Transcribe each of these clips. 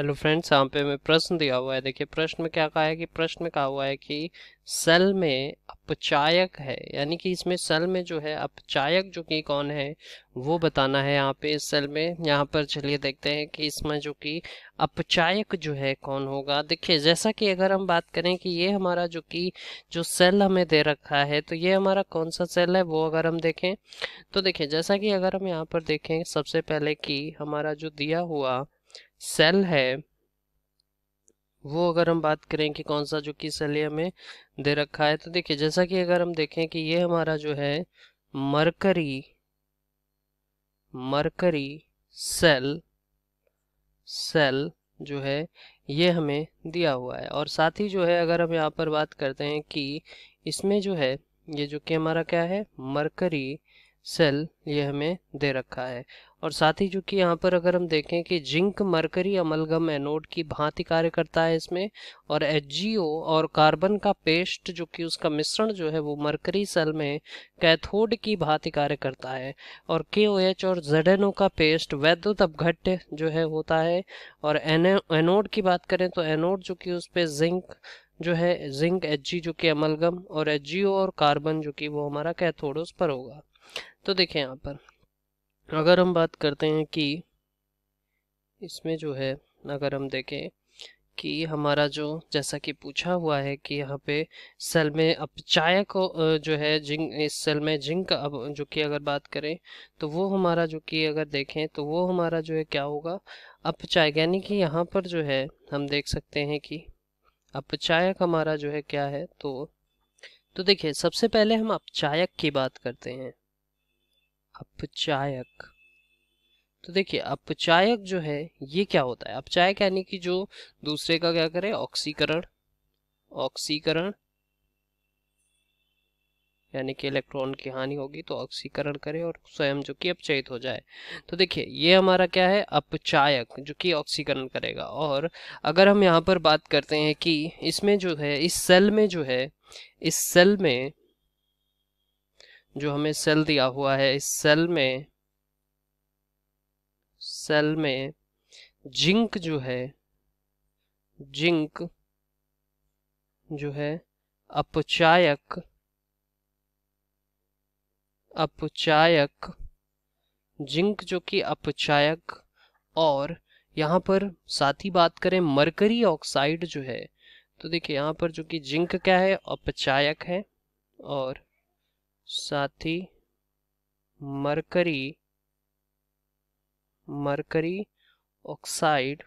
hello friends यहाँ पे हमें प्रश्न दिया हुआ है देखिए प्रश्न में क्या कहा है कि प्रश्न में कहा हुआ है कि सेल में अपचायक है यानी कि इसमें सेल में जो है अपचायक जो कि कौन है वो बताना है यहाँ पे इस सेल में यहाँ पर चलिए देखते हैं कि इसमें जो कि अपचायक जो है कौन होगा देखिए जैसा कि अगर हम बात करें कि ये हमारा जो कि जो सेल हमें दे रखा है तो ये हमारा कौन सा सेल है वो अगर हम देखें तो देखिए जैसा कि अगर हम यहाँ पर देखें सबसे पहले कि हमारा जो दिया हुआ सेल है वो अगर हम बात करें कि कौन सा जो कि सेल ये हमें दे रखा है तो देखिए जैसा कि अगर हम देखें कि ये हमारा जो है मरकरी मरकरी सेल सेल जो है ये हमें दिया हुआ है और साथ ही जो है अगर हम यहाँ पर बात करते हैं कि इसमें जो है ये जो कि हमारा क्या है मरकरी सेल ये हमें दे रखा है और साथ ही जो कि यहाँ पर अगर हम देखें कि जिंक मरकरी अमलगम एनोड की भांति कार्य करता है इसमें और एच और कार्बन का पेस्ट जो कि उसका मिश्रण जो है वो मरकरी सेल में कैथोड की भांति कार्य करता है और के और जेड का पेस्ट वैद्युत अपघट जो है होता है और एनोड की बात करें तो एनोड जो कि उस पर जिंक जो है जिंक एच जो कि अमलगम और एच और कार्बन जो कि वो हमारा कैथोड उस पर होगा तो देखें यहाँ पर अगर हम बात करते हैं कि इसमें जो है अगर हम देखें कि हमारा जो जैसा कि पूछा हुआ है कि यहाँ पे सेल में अपचायक को जो है जिंक इस सेल में जिंक का अब जो कि अगर बात करें तो वो हमारा जो कि अगर देखें तो वो हमारा जो है क्या होगा अपचाय यानी कि यहाँ पर जो है हम देख सकते हैं कि अपचायक हमारा जो है क्या है तो तो देखिए सबसे पहले हम अपचायक की बात करते हैं अपचायक तो देखिए अपचायक जो है ये क्या होता है अपचायक यानी कि जो दूसरे का क्या करे ऑक्सीकरण ऑक्सीकरण यानी कि इलेक्ट्रॉन की हानि होगी तो ऑक्सीकरण करे और स्वयं जो कि अपचयित हो जाए तो देखिए ये हमारा क्या है अपचायक जो कि ऑक्सीकरण करेगा और अगर हम यहाँ पर बात करते हैं कि इसमें जो है इस सेल में जो है इस सेल में जो हमें सेल दिया हुआ है इस सेल में सेल में जिंक जो है जिंक जो है अपचायक अपचायक जिंक जो कि अपचायक और यहाँ पर साथ ही बात करें मरकरी ऑक्साइड जो है तो देखिए यहाँ पर जो कि जिंक क्या है अपचायक है और साथ ही मरकरी मरकरी ऑक्साइड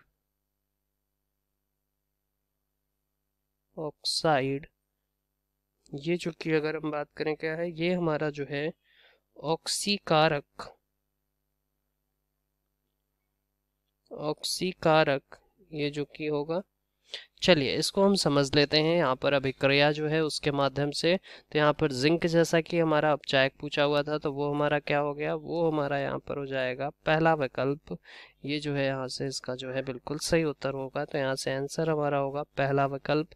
ऑक्साइड ये जो कि अगर हम बात करें क्या है ये हमारा जो है ऑक्सीकारक ऑक्सीकारक ये जो कि होगा चलिए इसको हम समझ लेते हैं यहाँ पर अभिक्रिया जो है उसके माध्यम से तो यहाँ पर जिंक जैसा कि हमारा अपचायक पूछा हुआ था तो वो हमारा क्या हो गया वो हमारा यहाँ पर हो जाएगा पहला विकल्प ये जो है यहाँ से इसका जो है बिल्कुल सही उत्तर होगा तो यहाँ से आंसर हमारा होगा पहला विकल्प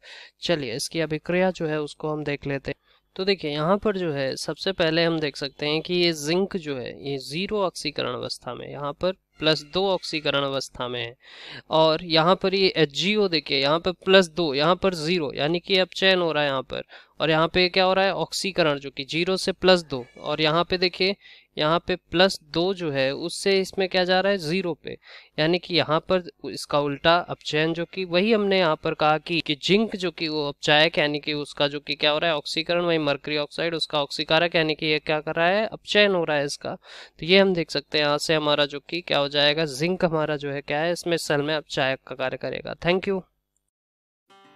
चलिए इसकी अभिक्रिया जो है उसको हम देख लेते हैं तो देखिए यहाँ पर जो है सबसे पहले हम देख सकते हैं कि ये जिंक जो है ये ज़ीरो ऑक्सीकरण अवस्था में यहाँ पर प्लस दो ऑक्सीकरण अवस्था में है और यहाँ पर ये एच जी ओ देखिए यहाँ पर प्लस दो यहाँ पर ज़ीरो यानी कि अब चैन हो रहा है यहाँ पर और यहाँ पे क्या हो रहा है ऑक्सीकरण जो कि जीरो से प्लस दो और यहाँ पे देखिए यहाँ पे प्लस दो जो है उससे इसमें क्या जा रहा है जीरो पे यानी कि यहाँ पर इसका उल्टा अपचयन जो कि वही हमने यहाँ पर कहा कि, कि जिंक जो कि वो अपचायक यानी कि उसका जो कि क्या हो रहा है ऑक्सीकरण वही मर्क्री ऑक्साइड उसका ऑक्सीकारक यानी कि ये क्या कर रहा है अपचयन हो रहा है इसका तो ये हम देख सकते हैं यहाँ से हमारा जो कि क्या हो जाएगा जिंक हमारा जो है क्या है इसमें सेल में अपचायक का कार्य करेगा थैंक यू